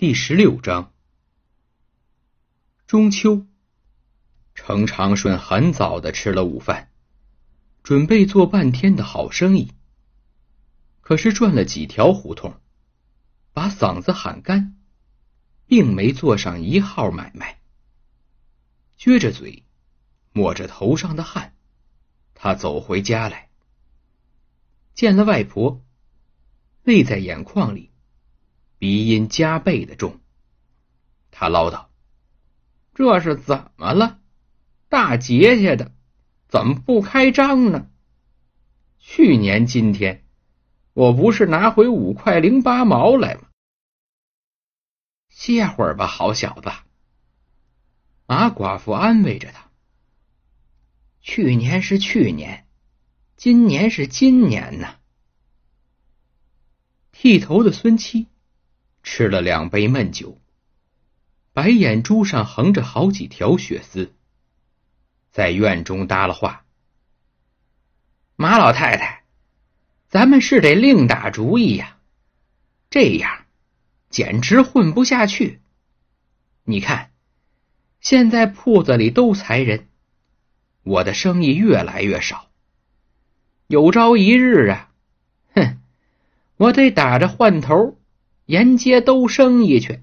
第十六章，中秋，程长顺很早的吃了午饭，准备做半天的好生意。可是转了几条胡同，把嗓子喊干，并没做上一号买卖。撅着嘴，抹着头上的汗，他走回家来，见了外婆，泪在眼眶里。鼻音加倍的重，他唠叨：“这是怎么了？大节下的，怎么不开张呢？去年今天，我不是拿回五块零八毛来吗？”歇会儿吧，好小子。马寡妇安慰着他：“去年是去年，今年是今年呐。”剃头的孙七。吃了两杯闷酒，白眼珠上横着好几条血丝，在院中搭了话。马老太太，咱们是得另打主意呀，这样简直混不下去。你看，现在铺子里都裁人，我的生意越来越少。有朝一日啊，哼，我得打着换头。沿街兜生意去。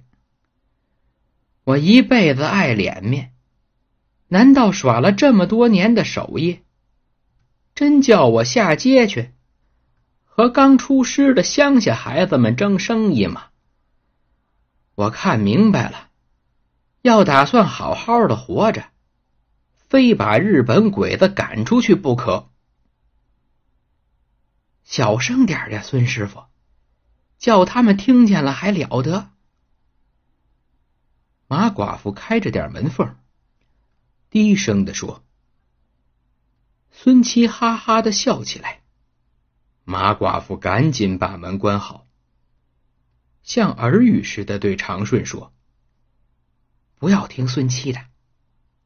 我一辈子爱脸面，难道耍了这么多年的手艺，真叫我下街去和刚出师的乡下孩子们争生意吗？我看明白了，要打算好好的活着，非把日本鬼子赶出去不可。小声点的，孙师傅。叫他们听见了还了得！马寡妇开着点门缝，低声的说：“孙七哈哈的笑起来。”马寡妇赶紧把门关好，像耳语似的对长顺说：“不要听孙七的，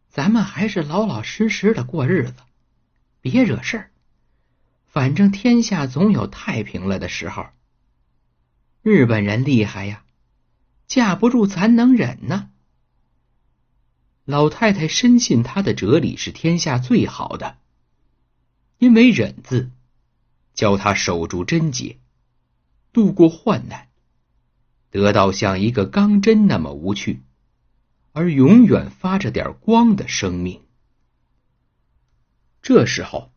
咱们还是老老实实的过日子，别惹事儿。反正天下总有太平了的时候。”日本人厉害呀，架不住咱能忍呐。老太太深信她的哲理是天下最好的，因为忍字教他守住贞洁，度过患难，得到像一个钢针那么无趣而永远发着点光的生命。这时候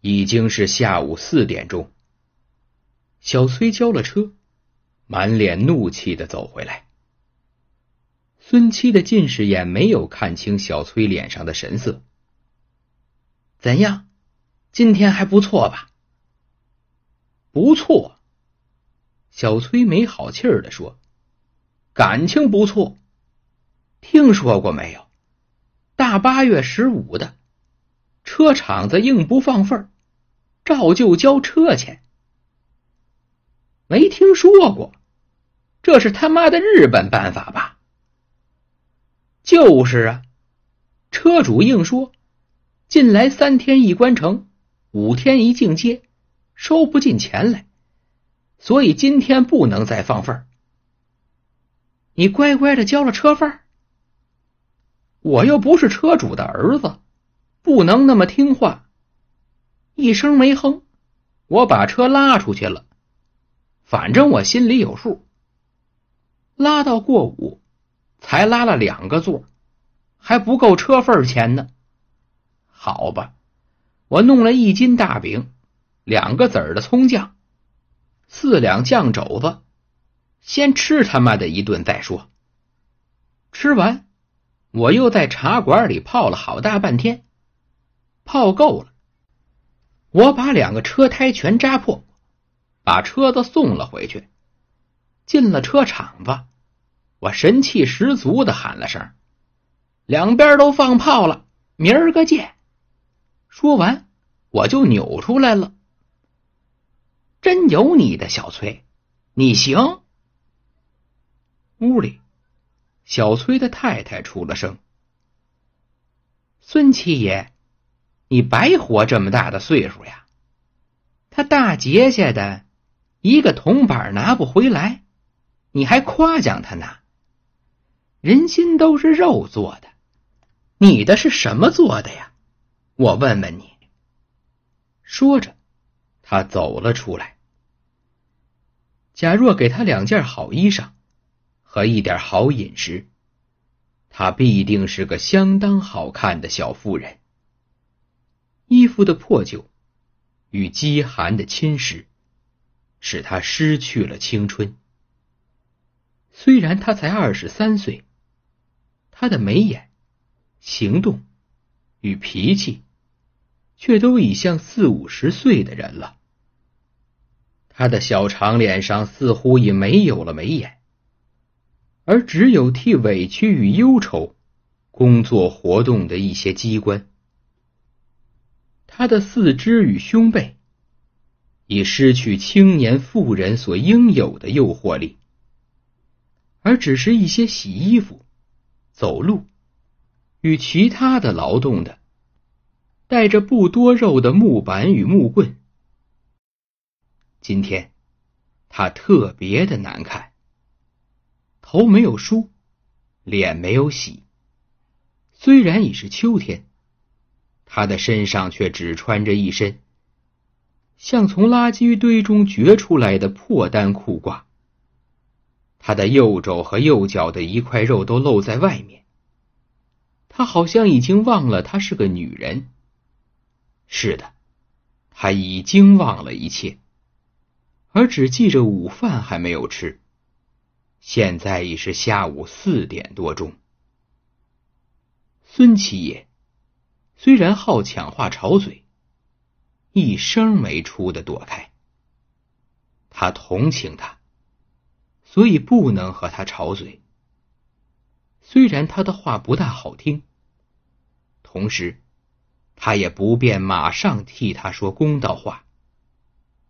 已经是下午四点钟，小崔交了车。满脸怒气的走回来。孙七的近视眼没有看清小崔脸上的神色。怎样？今天还不错吧？不错。小崔没好气的说：“感情不错。听说过没有？大八月十五的，车厂子硬不放份儿，照旧交车钱。”没听说过，这是他妈的日本办法吧？就是啊，车主硬说近来三天一关城，五天一进街，收不进钱来，所以今天不能再放份儿。你乖乖的交了车份儿，我又不是车主的儿子，不能那么听话，一声没哼，我把车拉出去了。反正我心里有数。拉到过午，才拉了两个座，还不够车份钱呢。好吧，我弄了一斤大饼，两个子儿的葱酱，四两酱肘子，先吃他妈的一顿再说。吃完，我又在茶馆里泡了好大半天，泡够了，我把两个车胎全扎破。把车子送了回去，进了车厂子，我神气十足的喊了声：“两边都放炮了，明儿个见。”说完，我就扭出来了。真有你的，小崔，你行！屋里，小崔的太太出了声：“孙七爷，你白活这么大的岁数呀？他大结下的。”一个铜板拿不回来，你还夸奖他呢？人心都是肉做的，你的是什么做的呀？我问问你。说着，他走了出来。假若给他两件好衣裳，和一点好饮食，他必定是个相当好看的小妇人。衣服的破旧，与饥寒的侵蚀。使他失去了青春。虽然他才二十三岁，他的眉眼、行动与脾气，却都已像四五十岁的人了。他的小长脸上似乎已没有了眉眼，而只有替委屈与忧愁工作活动的一些机关。他的四肢与胸背。已失去青年妇人所应有的诱惑力，而只是一些洗衣服、走路与其他的劳动的，带着不多肉的木板与木棍。今天他特别的难看，头没有梳，脸没有洗，虽然已是秋天，他的身上却只穿着一身。像从垃圾堆中掘出来的破单裤褂，他的右肘和右脚的一块肉都露在外面。他好像已经忘了她是个女人，是的，他已经忘了一切，而只记着午饭还没有吃。现在已是下午四点多钟。孙七爷虽然好抢话吵嘴。一声没出的躲开。他同情他，所以不能和他吵嘴。虽然他的话不大好听，同时他也不便马上替他说公道话，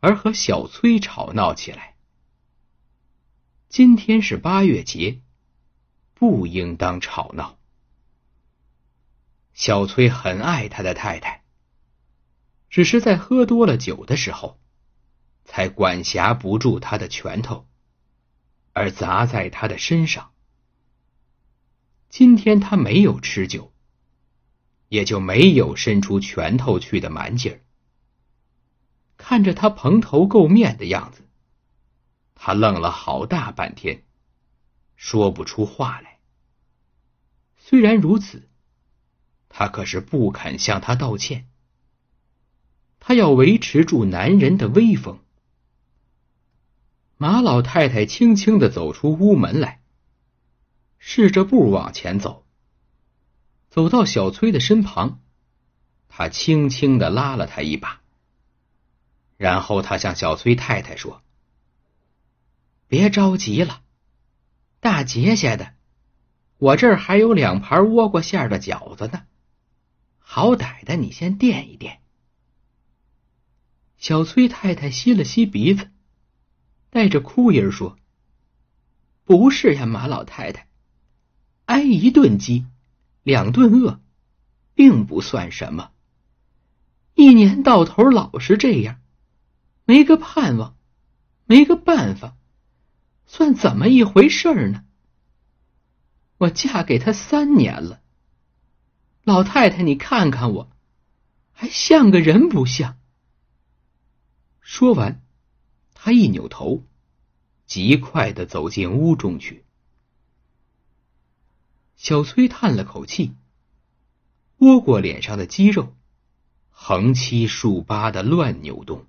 而和小崔吵闹起来。今天是八月节，不应当吵闹。小崔很爱他的太太。只是在喝多了酒的时候，才管辖不住他的拳头，而砸在他的身上。今天他没有吃酒，也就没有伸出拳头去的蛮劲儿。看着他蓬头垢面的样子，他愣了好大半天，说不出话来。虽然如此，他可是不肯向他道歉。他要维持住男人的威风。马老太太轻轻的走出屋门来，试着步往前走，走到小崔的身旁，他轻轻的拉了他一把，然后他向小崔太太说：“别着急了，大节下的，我这儿还有两盘倭瓜馅的饺子呢，好歹的你先垫一垫。”小崔太太吸了吸鼻子，带着哭音说：“不是呀，马老太太，挨一顿饥，两顿饿，并不算什么。一年到头老是这样，没个盼望，没个办法，算怎么一回事呢？我嫁给他三年了，老太太，你看看我，还像个人不像？”说完，他一扭头，极快的走进屋中去。小崔叹了口气，摸过脸上的肌肉，横七竖八的乱扭动。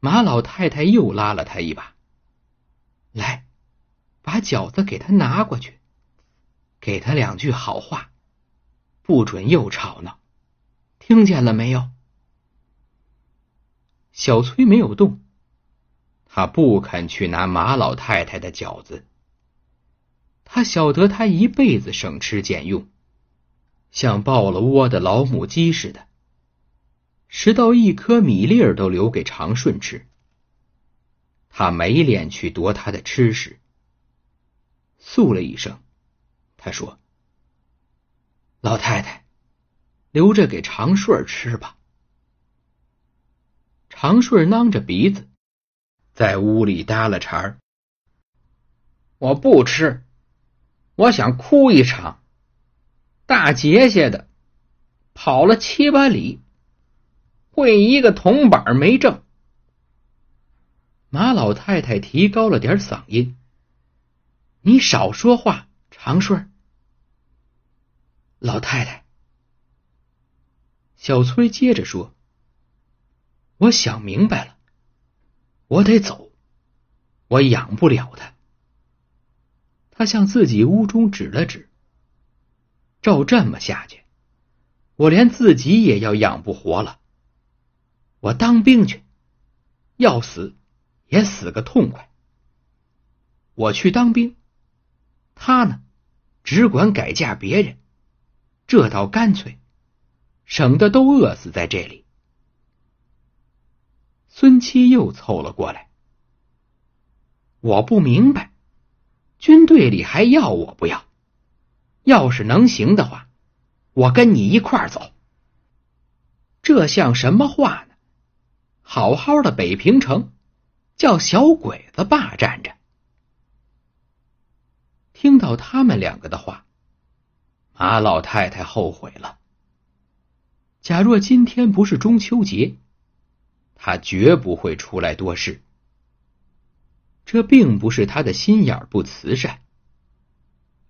马老太太又拉了他一把，来，把饺子给他拿过去，给他两句好话，不准又吵闹，听见了没有？小崔没有动，他不肯去拿马老太太的饺子。他晓得他一辈子省吃俭用，像抱了窝的老母鸡似的，拾到一颗米粒儿都留给长顺吃。他没脸去夺他的吃食，诉了一声，他说：“老太太，留着给长顺吃吧。”长顺囔着鼻子，在屋里搭了茬儿：“我不吃，我想哭一场。大节下的，跑了七八里，会一个铜板没挣。”马老太太提高了点嗓音：“你少说话，长顺。”老太太，小崔接着说。我想明白了，我得走，我养不了他。他向自己屋中指了指。照这么下去，我连自己也要养不活了。我当兵去，要死也死个痛快。我去当兵，他呢，只管改嫁别人，这倒干脆，省得都饿死在这里。孙七又凑了过来。我不明白，军队里还要我不要？要是能行的话，我跟你一块儿走。这像什么话呢？好好的北平城，叫小鬼子霸占着。听到他们两个的话，马老太太后悔了。假若今天不是中秋节。他绝不会出来多事，这并不是他的心眼不慈善，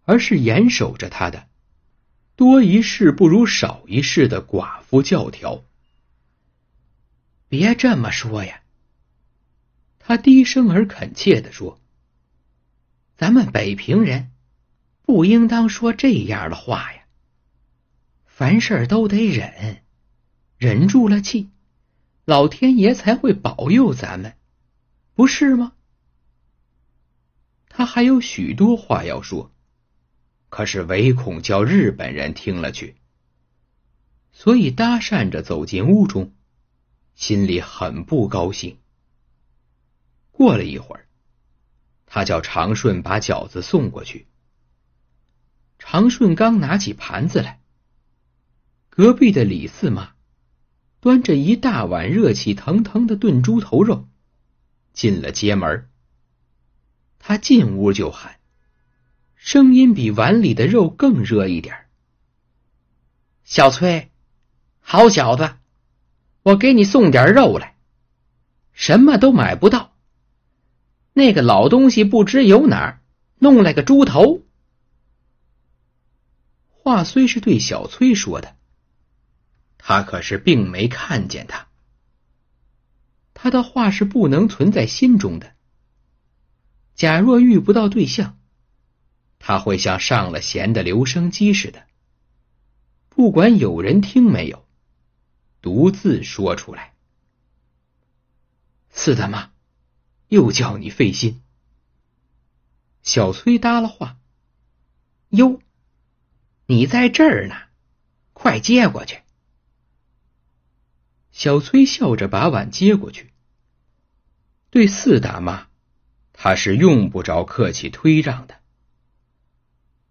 而是严守着他的“多一事不如少一事”的寡妇教条。别这么说呀，他低声而恳切的说：“咱们北平人不应当说这样的话呀，凡事都得忍，忍住了气。”老天爷才会保佑咱们，不是吗？他还有许多话要说，可是唯恐叫日本人听了去，所以搭讪着走进屋中，心里很不高兴。过了一会儿，他叫长顺把饺子送过去。长顺刚拿起盘子来，隔壁的李四骂。端着一大碗热气腾腾的炖猪头肉，进了街门。他进屋就喊，声音比碗里的肉更热一点。小崔，好小子，我给你送点肉来，什么都买不到。那个老东西不知有哪儿弄来个猪头。话虽是对小崔说的。他可是并没看见他。他的话是不能存在心中的。假若遇不到对象，他会像上了弦的留声机似的，不管有人听没有，独自说出来。四大妈，又叫你费心。小崔搭了话：“哟，你在这儿呢，快接过去。”小崔笑着把碗接过去，对四大妈，他是用不着客气推让的。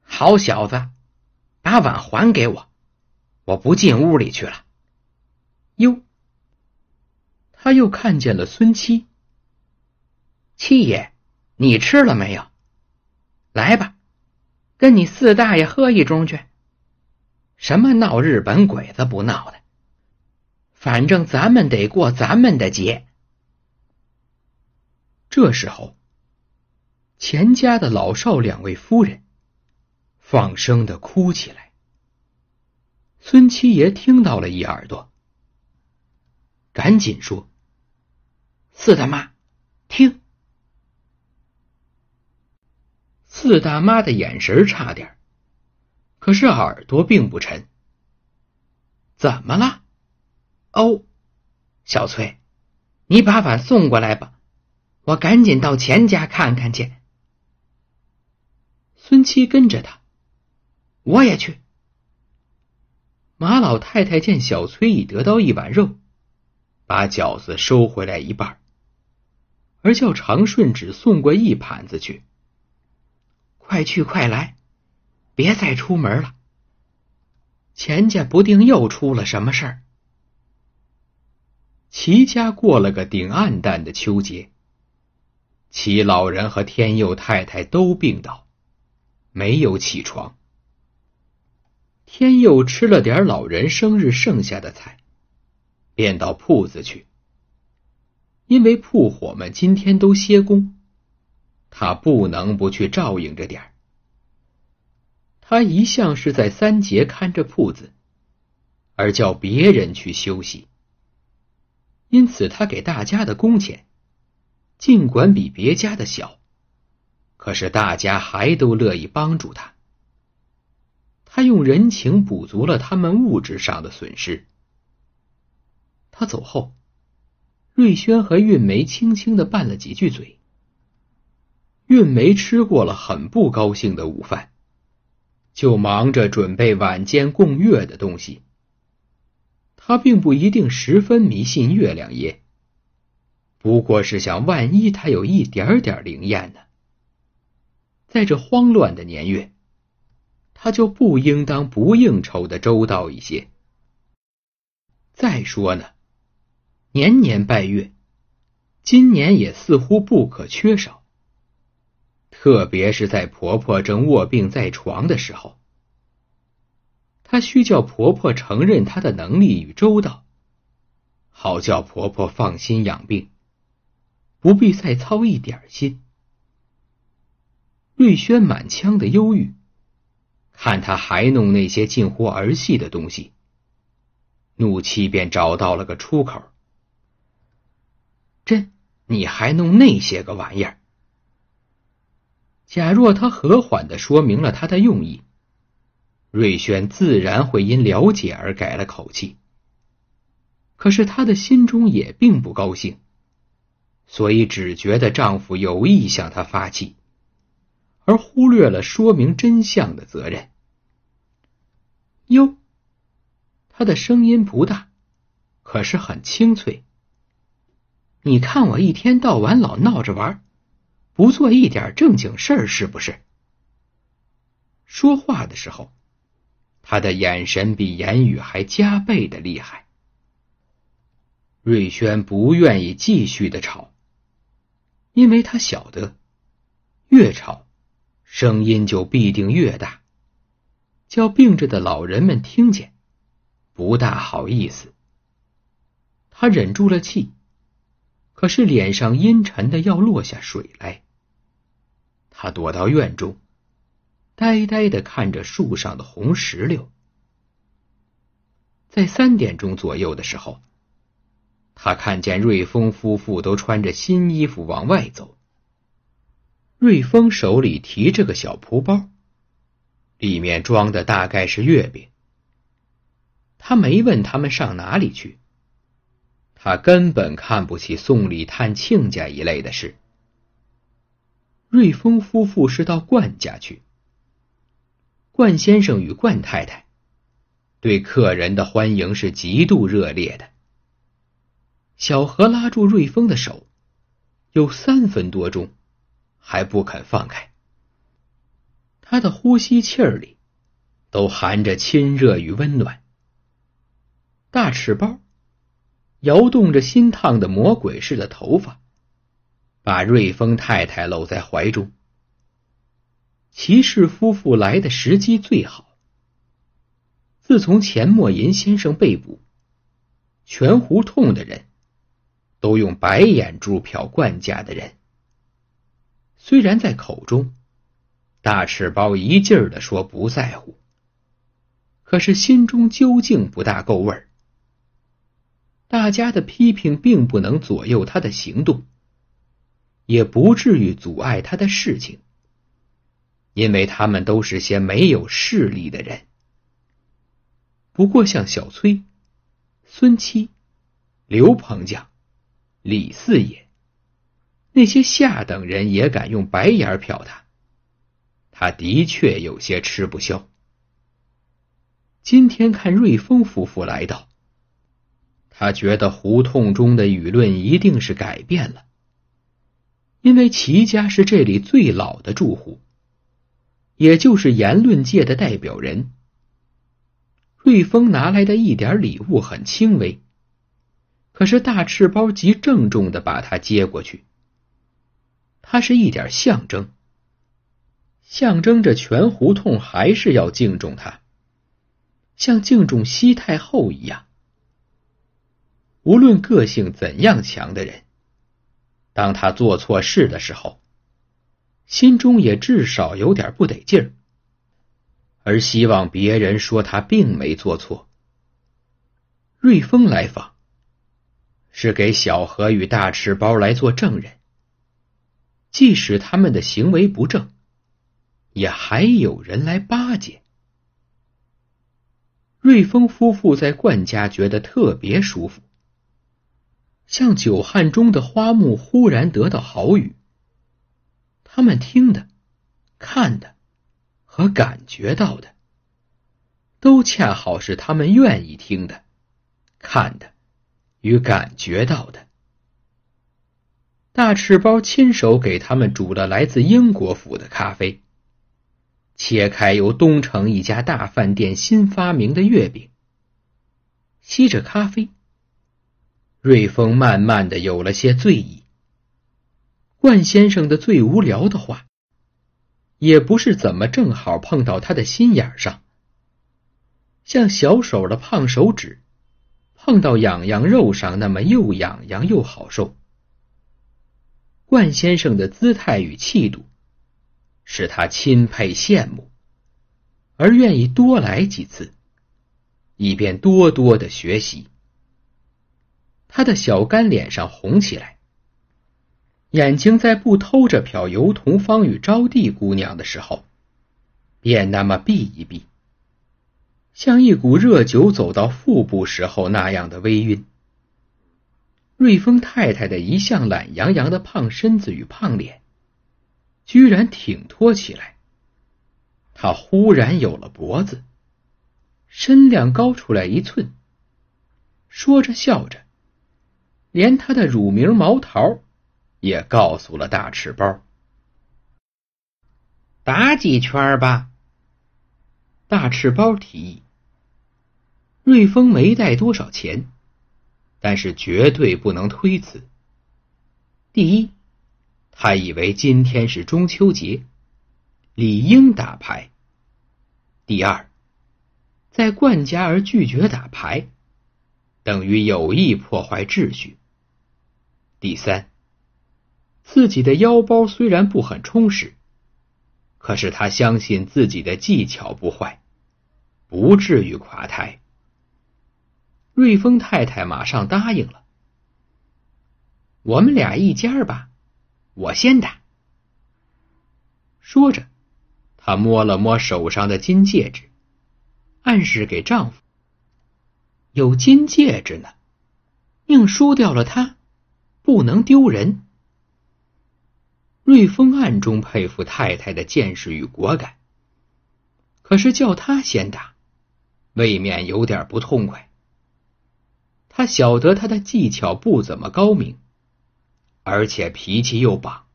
好小子，把碗还给我，我不进屋里去了。哟，他又看见了孙七。七爷，你吃了没有？来吧，跟你四大爷喝一盅去。什么闹日本鬼子不闹的？反正咱们得过咱们的节。这时候，钱家的老少两位夫人放声的哭起来。孙七爷听到了一耳朵，赶紧说：“四大妈，听。”四大妈的眼神差点可是耳朵并不沉。怎么了？哦，小崔，你把碗送过来吧，我赶紧到钱家看看去。孙七跟着他，我也去。马老太太见小崔已得到一碗肉，把饺子收回来一半，而叫长顺只送过一盘子去。快去快来，别再出门了，钱家不定又出了什么事儿。齐家过了个顶暗淡的秋节，齐老人和天佑太太都病倒，没有起床。天佑吃了点老人生日剩下的菜，便到铺子去。因为铺伙们今天都歇工，他不能不去照应着点儿。他一向是在三节看着铺子，而叫别人去休息。因此，他给大家的工钱尽管比别家的小，可是大家还都乐意帮助他。他用人情补足了他们物质上的损失。他走后，瑞轩和韵梅轻轻的拌了几句嘴。韵梅吃过了很不高兴的午饭，就忙着准备晚间共月的东西。他并不一定十分迷信月亮爷，不过是想万一他有一点点灵验呢。在这慌乱的年月，他就不应当不应酬的周到一些。再说呢，年年拜月，今年也似乎不可缺少。特别是在婆婆正卧病在床的时候。她需叫婆婆承认她的能力与周到，好叫婆婆放心养病，不必再操一点心。瑞轩满腔的忧郁，看她还弄那些近乎儿戏的东西，怒气便找到了个出口。这，你还弄那些个玩意儿？假若她和缓的说明了她的用意。瑞轩自然会因了解而改了口气，可是她的心中也并不高兴，所以只觉得丈夫有意向她发气，而忽略了说明真相的责任。哟，他的声音不大，可是很清脆。你看我一天到晚老闹着玩，不做一点正经事儿，是不是？说话的时候。他的眼神比言语还加倍的厉害。瑞轩不愿意继续的吵，因为他晓得，越吵声音就必定越大，叫病着的老人们听见，不大好意思。他忍住了气，可是脸上阴沉的要落下水来。他躲到院中。呆呆的看着树上的红石榴。在三点钟左右的时候，他看见瑞丰夫妇都穿着新衣服往外走。瑞丰手里提着个小蒲包，里面装的大概是月饼。他没问他们上哪里去，他根本看不起送礼探亲家一类的事。瑞丰夫妇是到冠家去。冠先生与冠太太对客人的欢迎是极度热烈的。小何拉住瑞丰的手，有三分多钟，还不肯放开。他的呼吸气儿里都含着亲热与温暖。大赤包摇动着心烫的魔鬼似的头发，把瑞丰太太搂在怀中。齐氏夫妇来的时机最好。自从钱默吟先生被捕，全胡同的人都用白眼珠瞟冠家的人。虽然在口中，大赤包一劲儿的说不在乎，可是心中究竟不大够味儿。大家的批评并不能左右他的行动，也不至于阻碍他的事情。因为他们都是些没有势力的人，不过像小崔、孙七、刘鹏将、李四爷那些下等人也敢用白眼瞟他，他的确有些吃不消。今天看瑞丰夫妇来到，他觉得胡同中的舆论一定是改变了，因为齐家是这里最老的住户。也就是言论界的代表人，瑞丰拿来的一点礼物很轻微，可是大赤包极郑重的把他接过去。他是一点象征，象征着全胡同还是要敬重他，像敬重西太后一样。无论个性怎样强的人，当他做错事的时候。心中也至少有点不得劲儿，而希望别人说他并没做错。瑞丰来访，是给小何与大赤包来做证人。即使他们的行为不正，也还有人来巴结。瑞丰夫妇在冠家觉得特别舒服，像久旱中的花木忽然得到好雨。他们听的、看的和感觉到的，都恰好是他们愿意听的、看的与感觉到的。大赤包亲手给他们煮了来自英国府的咖啡，切开由东城一家大饭店新发明的月饼，吸着咖啡，瑞丰慢慢的有了些醉意。冠先生的最无聊的话，也不是怎么正好碰到他的心眼上，像小手的胖手指碰到痒痒肉上那么又痒痒又好受。冠先生的姿态与气度，使他钦佩羡慕，而愿意多来几次，以便多多的学习。他的小干脸上红起来。眼睛在不偷着瞟尤桐芳与招娣姑娘的时候，便那么避一避，像一股热酒走到腹部时候那样的微晕。瑞丰太太的一向懒洋洋的胖身子与胖脸，居然挺脱起来。他忽然有了脖子，身量高出来一寸。说着笑着，连他的乳名毛桃。也告诉了大赤包，打几圈吧。大赤包提议。瑞丰没带多少钱，但是绝对不能推辞。第一，他以为今天是中秋节，理应打牌；第二，在冠家而拒绝打牌，等于有意破坏秩序；第三。自己的腰包虽然不很充实，可是他相信自己的技巧不坏，不至于垮台。瑞丰太太马上答应了：“我们俩一家吧，我先打。”说着，她摸了摸手上的金戒指，暗示给丈夫：“有金戒指呢，宁输掉了他，不能丢人。”瑞丰暗中佩服太太的见识与果敢，可是叫他先打，未免有点不痛快。他晓得他的技巧不怎么高明，而且脾气又暴，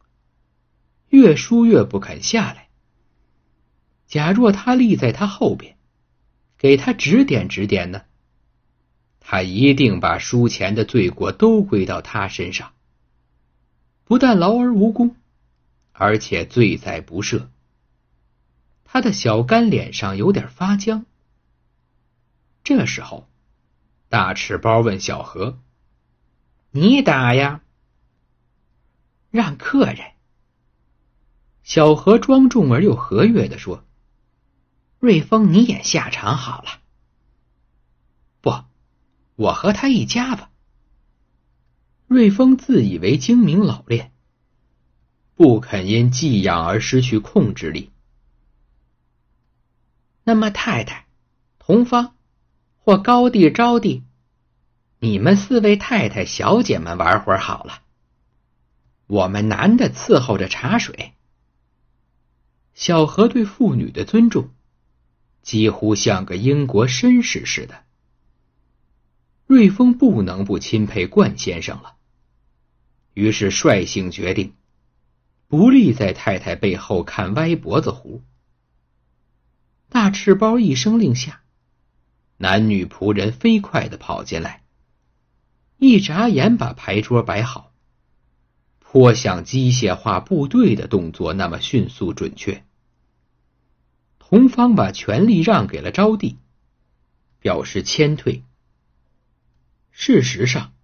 越输越不肯下来。假若他立在他后边，给他指点指点呢，他一定把输钱的罪过都归到他身上，不但劳而无功。而且罪在不赦。他的小干脸上有点发僵。这时候，大赤包问小何：“你打呀？”“让客人。”小何庄重而又和悦的说：“瑞丰，你也下场好了。”“不，我和他一家子。”瑞丰自以为精明老练。不肯因寄养而失去控制力。那么太太、同方或高帝、招帝，你们四位太太小姐们玩会儿好了。我们男的伺候着茶水。小何对妇女的尊重，几乎像个英国绅士似的。瑞丰不能不钦佩冠先生了。于是，率性决定。不立在太太背后看歪脖子胡。大赤包一声令下，男女仆人飞快的跑进来，一眨眼把牌桌摆好，颇像机械化部队的动作那么迅速准确。红方把权力让给了招娣，表示谦退。事实上，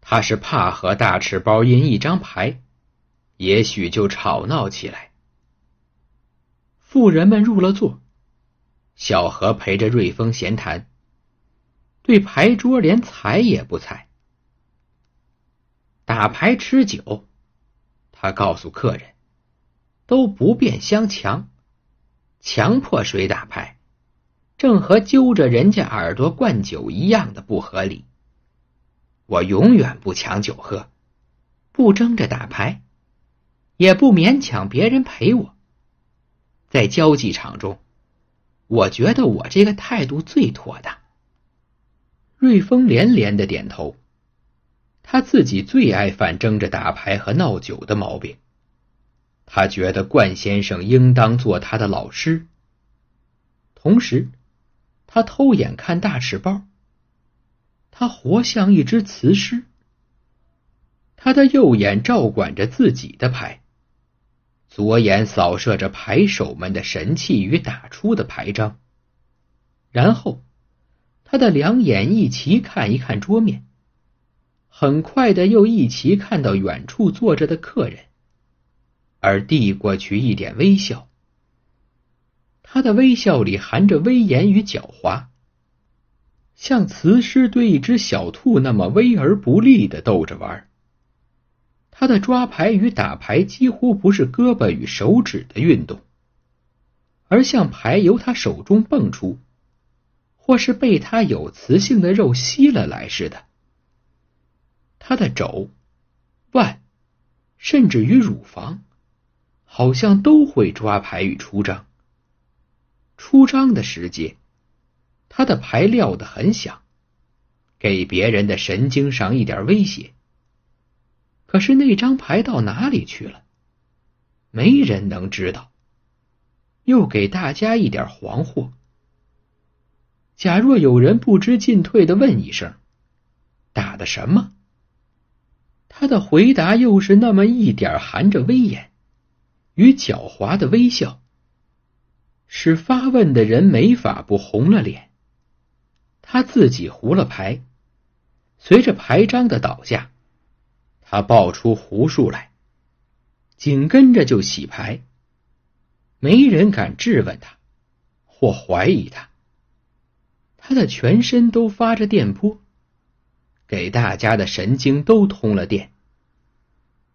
他是怕和大赤包因一张牌。也许就吵闹起来。富人们入了座，小何陪着瑞丰闲谈，对牌桌连踩也不踩。打牌吃酒，他告诉客人，都不便相强，强迫谁打牌，正和揪着人家耳朵灌酒一样的不合理。我永远不抢酒喝，不争着打牌。也不勉强别人陪我，在交际场中，我觉得我这个态度最妥当。瑞丰连连的点头，他自己最爱犯争着打牌和闹酒的毛病，他觉得冠先生应当做他的老师。同时，他偷眼看大赤包，他活像一只雌狮，他的右眼照管着自己的牌。左眼扫射着牌手们的神器与打出的牌张，然后他的两眼一齐看一看桌面，很快的又一齐看到远处坐着的客人，而递过去一点微笑。他的微笑里含着威严与狡猾，像雌狮对一只小兔那么威而不利的逗着玩。他的抓牌与打牌几乎不是胳膊与手指的运动，而像牌由他手中蹦出，或是被他有磁性的肉吸了来似的。他的肘、腕，甚至于乳房，好像都会抓牌与出张。出张的时节，他的牌撂的很响，给别人的神经上一点威胁。可是那张牌到哪里去了？没人能知道。又给大家一点黄货。假若有人不知进退的问一声：“打的什么？”他的回答又是那么一点含着威严与狡猾的微笑，使发问的人没法不红了脸。他自己糊了牌，随着牌张的倒下。他爆出胡数来，紧跟着就洗牌，没人敢质问他或怀疑他。他的全身都发着电波，给大家的神经都通了电。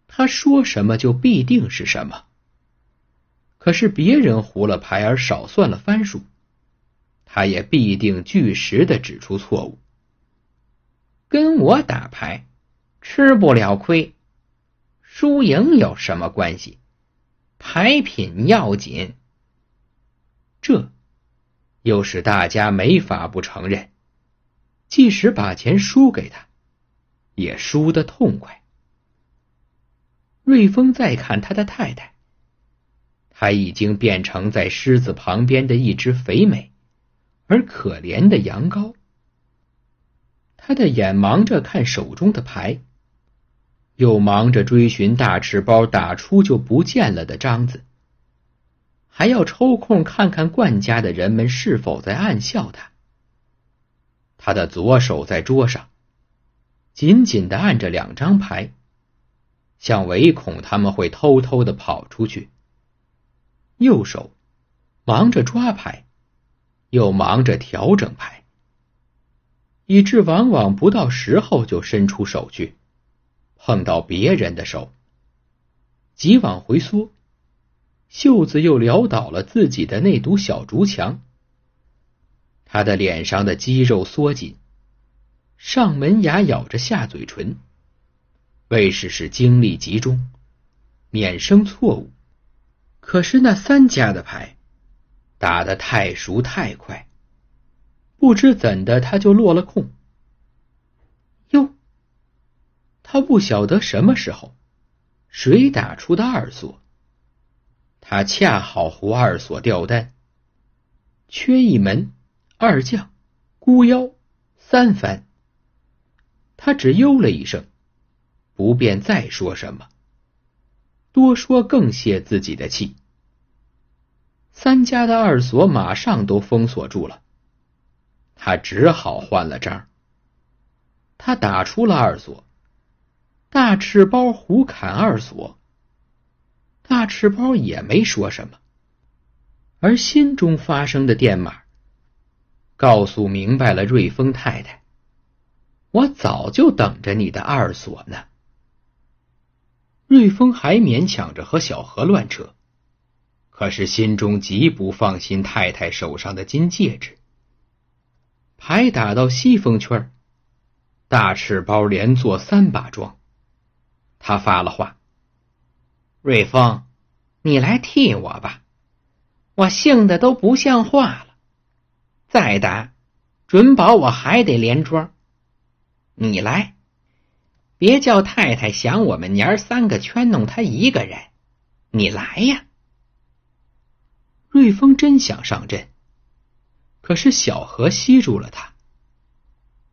他说什么就必定是什么。可是别人胡了牌而少算了番数，他也必定据实的指出错误。跟我打牌。吃不了亏，输赢有什么关系？牌品要紧。这又是大家没法不承认，即使把钱输给他，也输的痛快。瑞丰再看他的太太，他已经变成在狮子旁边的一只肥美而可怜的羊羔。他的眼忙着看手中的牌。又忙着追寻大赤包打出就不见了的章子，还要抽空看看冠家的人们是否在暗笑他。他的左手在桌上紧紧的按着两张牌，像唯恐他们会偷偷的跑出去；右手忙着抓牌，又忙着调整牌，以致往往不到时候就伸出手去。碰到别人的手，急往回缩，袖子又撩倒了自己的那堵小竹墙。他的脸上的肌肉缩紧，上门牙咬着下嘴唇，为使使精力集中，免生错误。可是那三家的牌打得太熟太快，不知怎的他就落了空。他不晓得什么时候，谁打出的二索。他恰好胡二索掉单，缺一门二将孤妖、三番。他只幽了一声，不便再说什么。多说更泄自己的气。三家的二索马上都封锁住了，他只好换了张。他打出了二索。大赤包胡侃二锁，大赤包也没说什么，而心中发生的电码告诉明白了瑞丰太太：“我早就等着你的二锁呢。”瑞丰还勉强着和小何乱扯，可是心中极不放心太太手上的金戒指。牌打到西风圈大赤包连做三把庄。他发了话：“瑞峰，你来替我吧，我性的都不像话了，再打，准保我还得连庄。你来，别叫太太想我们娘儿三个圈弄他一个人，你来呀。”瑞峰真想上阵，可是小何吸住了他。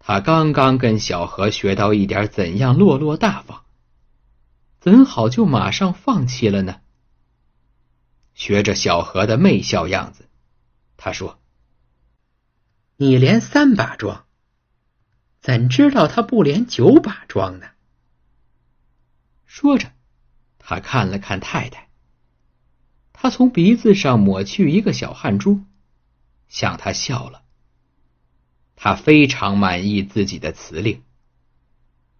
他刚刚跟小何学到一点怎样落落大方。怎好就马上放弃了呢？学着小何的媚笑样子，他说：“你连三把庄，怎知道他不连九把庄呢？”说着，他看了看太太，他从鼻子上抹去一个小汗珠，向他笑了。他非常满意自己的词令。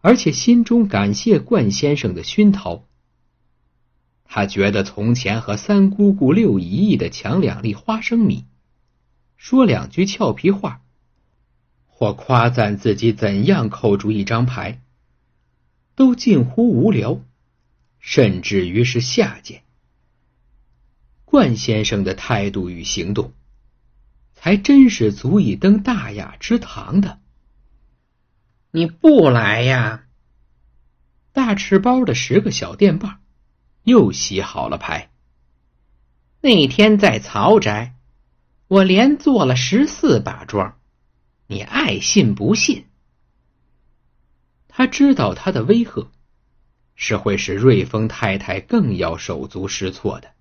而且心中感谢冠先生的熏陶。他觉得从前和三姑姑、六姨姨的抢两粒花生米，说两句俏皮话，或夸赞自己怎样扣住一张牌，都近乎无聊，甚至于是下贱。冠先生的态度与行动，才真是足以登大雅之堂的。你不来呀？大赤包的十个小电棒又洗好了牌。那天在曹宅，我连做了十四把庄，你爱信不信？他知道他的威吓是会使瑞丰太太更要手足失措的。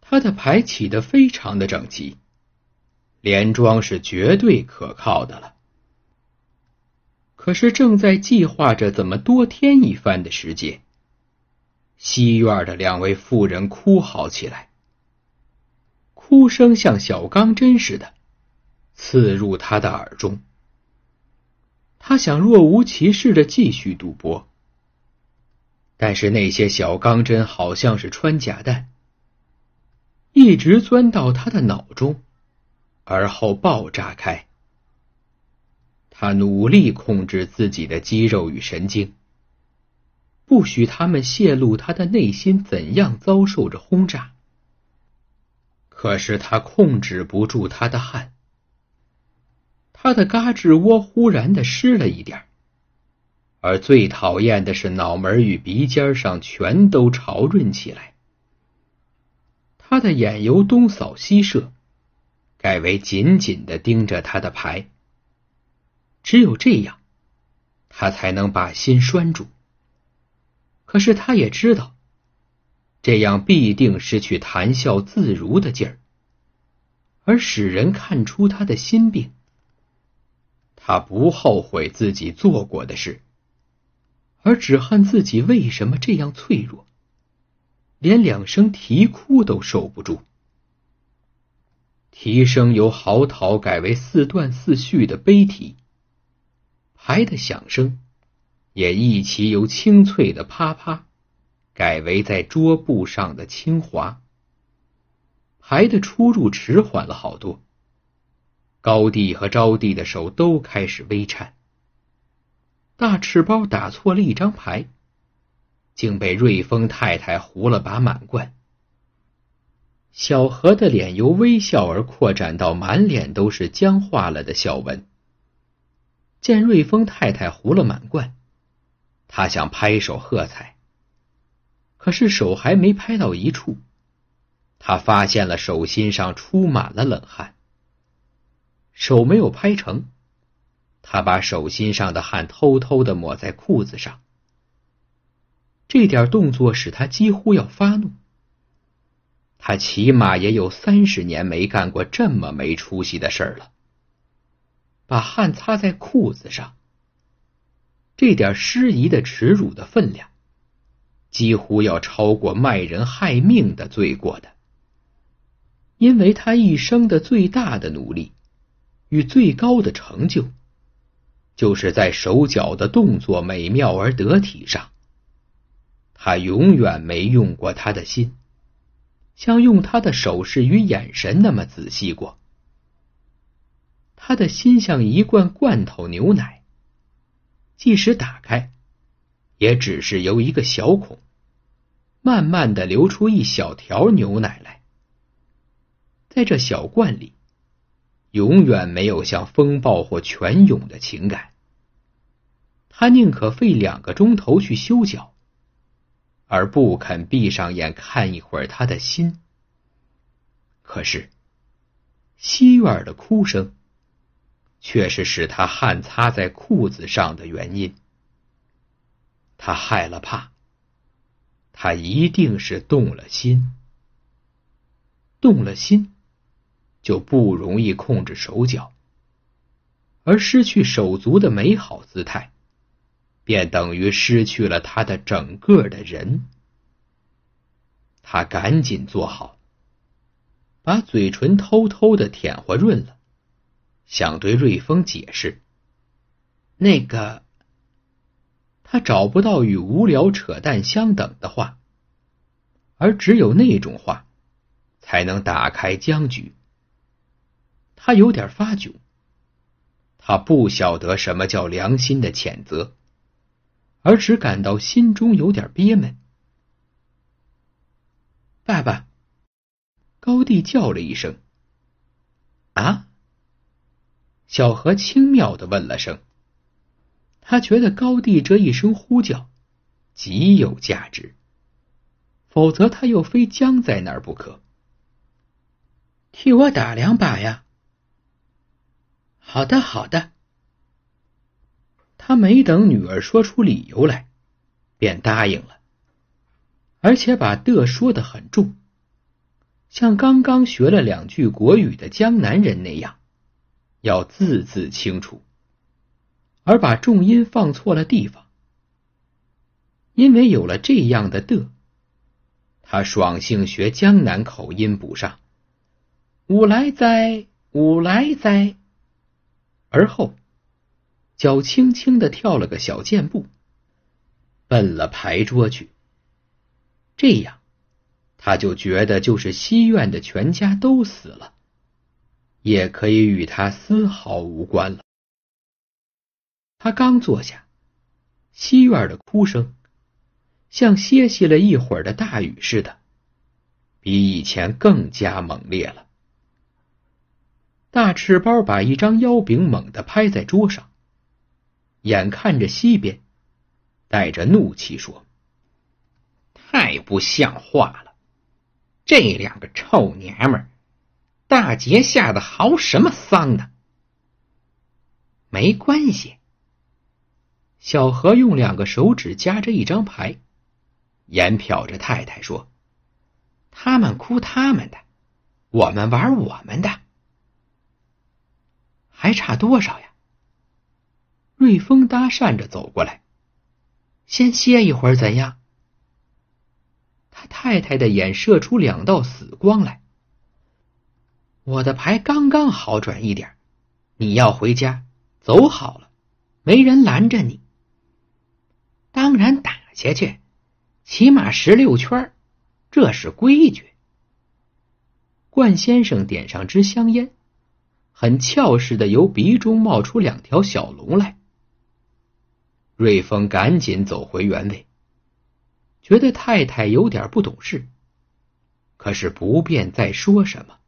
他的牌起的非常的整齐，连庄是绝对可靠的了。可是正在计划着怎么多添一番的时间，西院的两位妇人哭嚎起来，哭声像小钢针似的刺入他的耳中。他想若无其事的继续赌博，但是那些小钢针好像是穿甲弹，一直钻到他的脑中，而后爆炸开。他努力控制自己的肌肉与神经，不许他们泄露他的内心怎样遭受着轰炸。可是他控制不住他的汗，他的嘎吱窝忽然的湿了一点而最讨厌的是脑门与鼻尖上全都潮润起来。他的眼由东扫西射，改为紧紧的盯着他的牌。只有这样，他才能把心拴住。可是他也知道，这样必定失去谈笑自如的劲儿，而使人看出他的心病。他不后悔自己做过的事，而只恨自己为什么这样脆弱，连两声啼哭都受不住。啼声由嚎啕改为四断四续的悲啼。牌的响声也一起由清脆的啪啪改为在桌布上的轻滑。牌的出入迟缓了好多，高地和招娣的手都开始微颤。大赤包打错了一张牌，竟被瑞丰太太胡了把满贯。小何的脸由微笑而扩展到满脸都是僵化了的笑纹。见瑞丰太太胡了满罐，他想拍手喝彩。可是手还没拍到一处，他发现了手心上出满了冷汗。手没有拍成，他把手心上的汗偷偷的抹在裤子上。这点动作使他几乎要发怒。他起码也有三十年没干过这么没出息的事儿了。把汗擦在裤子上，这点失仪的耻辱的分量，几乎要超过卖人害命的罪过的。因为他一生的最大的努力，与最高的成就，就是在手脚的动作美妙而得体上，他永远没用过他的心，像用他的手势与眼神那么仔细过。他的心像一罐罐头牛奶，即使打开，也只是由一个小孔，慢慢的流出一小条牛奶来。在这小罐里，永远没有像风暴或泉涌的情感。他宁可费两个钟头去修脚，而不肯闭上眼看一会儿他的心。可是西院的哭声。却是使他汗擦在裤子上的原因。他害了怕，他一定是动了心，动了心，就不容易控制手脚，而失去手足的美好姿态，便等于失去了他的整个的人。他赶紧坐好，把嘴唇偷偷的舔活润了。想对瑞丰解释，那个他找不到与无聊扯淡相等的话，而只有那种话才能打开僵局。他有点发窘，他不晓得什么叫良心的谴责，而只感到心中有点憋闷。爸爸，高地叫了一声：“啊！”小何轻妙的问了声，他觉得高地这一声呼叫极有价值，否则他又非僵在那儿不可。替我打两把呀！好的，好的。他没等女儿说出理由来，便答应了，而且把的说的很重，像刚刚学了两句国语的江南人那样。要字字清楚，而把重音放错了地方。因为有了这样的的，他爽性学江南口音补上：“五来哉，五来哉。”而后，脚轻轻的跳了个小箭步，奔了牌桌去。这样，他就觉得就是西院的全家都死了。也可以与他丝毫无关了。他刚坐下，西院的哭声像歇息了一会儿的大雨似的，比以前更加猛烈了。大赤包把一张腰饼猛地拍在桌上，眼看着西边，带着怒气说：“太不像话了，这两个臭娘们儿！”大姐吓得嚎什么丧呢？没关系。小何用两个手指夹着一张牌，眼瞟着太太说：“他们哭他们的，我们玩我们的。”还差多少呀？瑞丰搭讪着走过来：“先歇一会儿怎样？”他太太的眼射出两道死光来。我的牌刚刚好转一点，你要回家，走好了，没人拦着你。当然打下去，起码十六圈，这是规矩。冠先生点上支香烟，很俏似的由鼻中冒出两条小龙来。瑞丰赶紧走回原位，觉得太太有点不懂事，可是不便再说什么。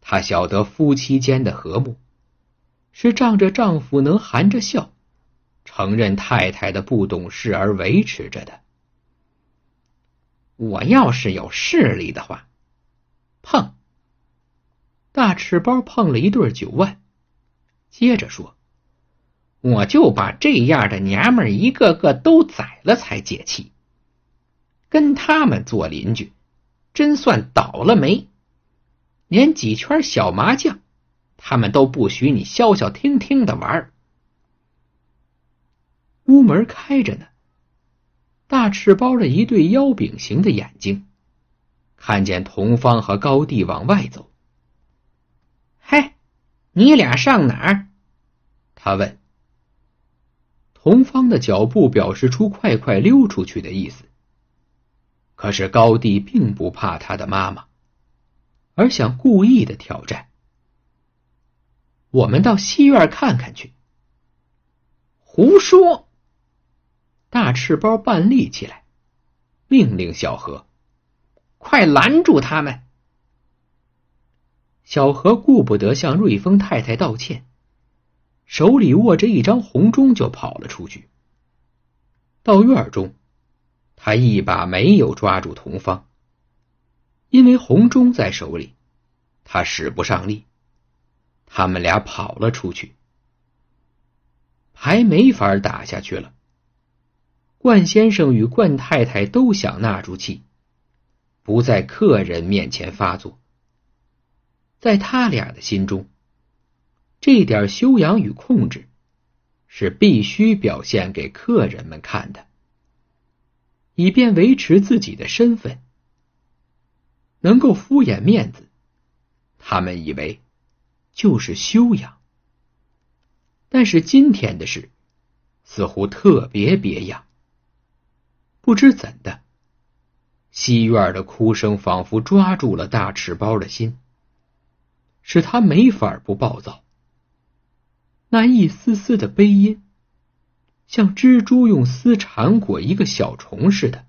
她晓得夫妻间的和睦，是仗着丈夫能含着笑，承认太太的不懂事而维持着的。我要是有势力的话，碰，大赤包碰了一对九万，接着说，我就把这样的娘们一个个都宰了才解气。跟他们做邻居，真算倒了霉。连几圈小麻将，他们都不许你消消停停的玩。屋门开着呢，大赤包的一对腰柄形的眼睛，看见同方和高地往外走。嗨，你俩上哪儿？他问。同方的脚步表示出快快溜出去的意思，可是高地并不怕他的妈妈。而想故意的挑战，我们到西院看看去。胡说！大赤包半立起来，命令小何：“快拦住他们！”小何顾不得向瑞丰太太道歉，手里握着一张红钟就跑了出去。到院中，他一把没有抓住桐芳。因为红忠在手里，他使不上力。他们俩跑了出去，牌没法打下去了。冠先生与冠太太都想纳住气，不在客人面前发作。在他俩的心中，这点修养与控制是必须表现给客人们看的，以便维持自己的身份。能够敷衍面子，他们以为就是修养。但是今天的事似乎特别别样，不知怎的，西院的哭声仿佛抓住了大赤包的心，使他没法不暴躁。那一丝丝的悲音，像蜘蛛用丝缠裹一个小虫似的，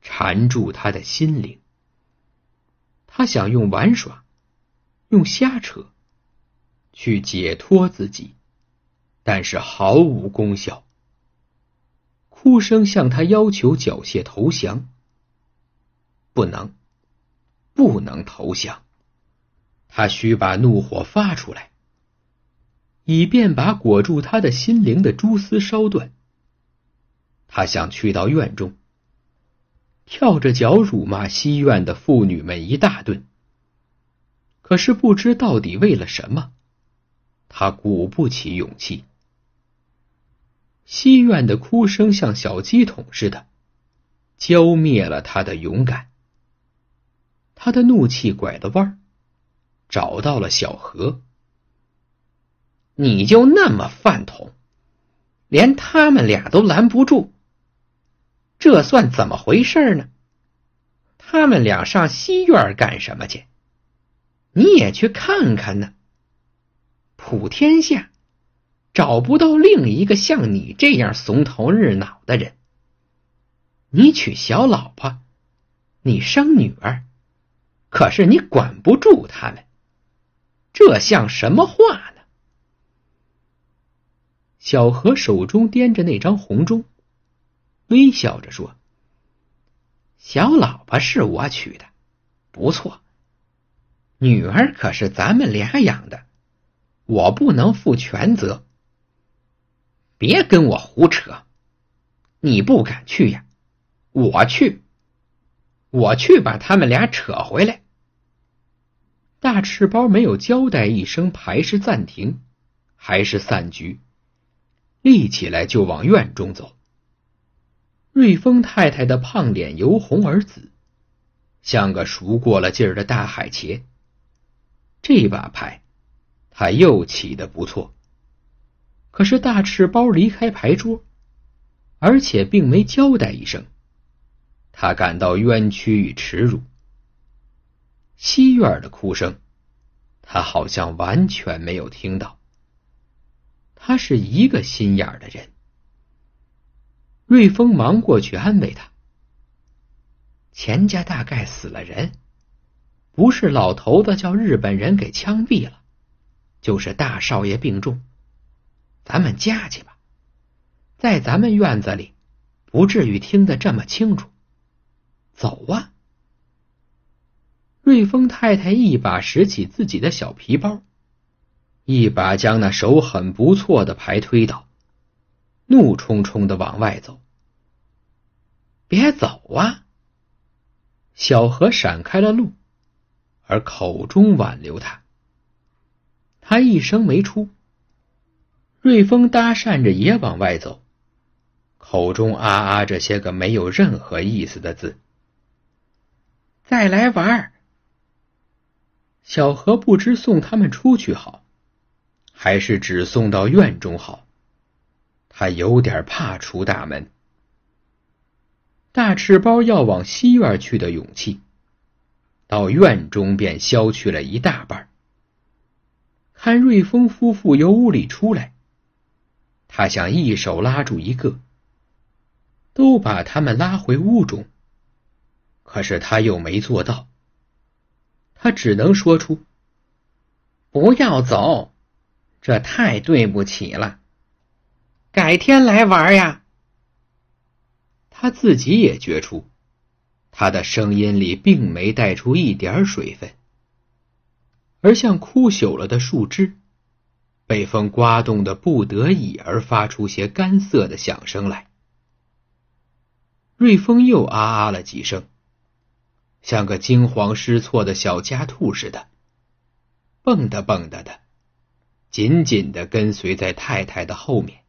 缠住他的心灵。他想用玩耍，用瞎扯，去解脱自己，但是毫无功效。哭声向他要求缴械投降，不能，不能投降。他须把怒火发出来，以便把裹住他的心灵的蛛丝烧断。他想去到院中。跳着脚辱骂西院的妇女们一大顿。可是不知到底为了什么，他鼓不起勇气。西院的哭声像小鸡筒似的，浇灭了他的勇敢。他的怒气拐了弯儿，找到了小何。你就那么饭桶，连他们俩都拦不住。这算怎么回事呢？他们俩上西院干什么去？你也去看看呢。普天下找不到另一个像你这样怂头日脑的人。你娶小老婆，你生女儿，可是你管不住他们，这像什么话呢？小何手中掂着那张红钟。微笑着说：“小老婆是我娶的，不错。女儿可是咱们俩养的，我不能负全责。别跟我胡扯，你不敢去呀？我去，我去把他们俩扯回来。”大赤包没有交代一声牌是暂停，还是散局，立起来就往院中走。瑞丰太太的胖脸由红而紫，像个熟过了劲儿的大海茄。这把牌，他又起的不错。可是大赤包离开牌桌，而且并没交代一声，他感到冤屈与耻辱。西院的哭声，他好像完全没有听到。他是一个心眼儿的人。瑞丰忙过去安慰他：“钱家大概死了人，不是老头子叫日本人给枪毙了，就是大少爷病重。咱们家去吧，在咱们院子里，不至于听得这么清楚。走啊！”瑞丰太太一把拾起自己的小皮包，一把将那手很不错的牌推倒。怒冲冲的往外走，别走啊！小何闪开了路，而口中挽留他。他一声没出。瑞丰搭讪着也往外走，口中啊啊这些个没有任何意思的字。再来玩儿。小何不知送他们出去好，还是只送到院中好。他有点怕出大门，大赤包要往西院去的勇气，到院中便消去了一大半。看瑞丰夫妇由屋里出来，他想一手拉住一个，都把他们拉回屋中，可是他又没做到，他只能说出：“不要走，这太对不起了。”改天来玩呀。他自己也觉出，他的声音里并没带出一点水分，而像枯朽了的树枝，被风刮动的，不得已而发出些干涩的响声来。瑞风又啊啊了几声，像个惊慌失措的小家兔似的，蹦哒蹦哒的，紧紧的跟随在太太的后面。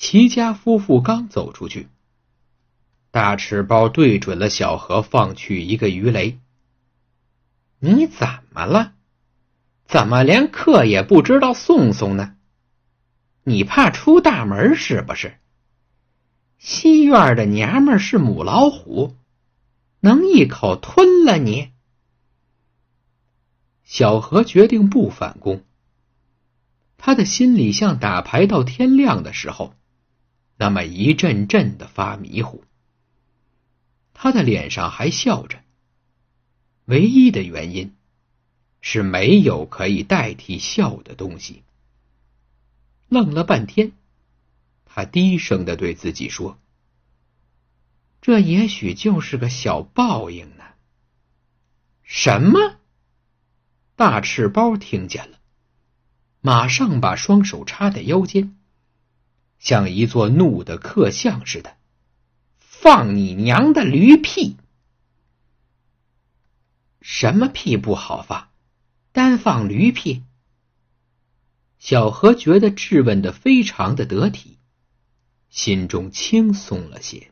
齐家夫妇刚走出去，大赤包对准了小何，放去一个鱼雷。你怎么了？怎么连客也不知道送送呢？你怕出大门是不是？西院的娘们是母老虎，能一口吞了你。小何决定不反攻，他的心里像打牌到天亮的时候。那么一阵阵的发迷糊，他的脸上还笑着。唯一的原因是没有可以代替笑的东西。愣了半天，他低声的对自己说：“这也许就是个小报应呢。”什么？大赤包听见了，马上把双手插在腰间。像一座怒的刻像似的，放你娘的驴屁！什么屁不好放，单放驴屁？小何觉得质问的非常的得体，心中轻松了些。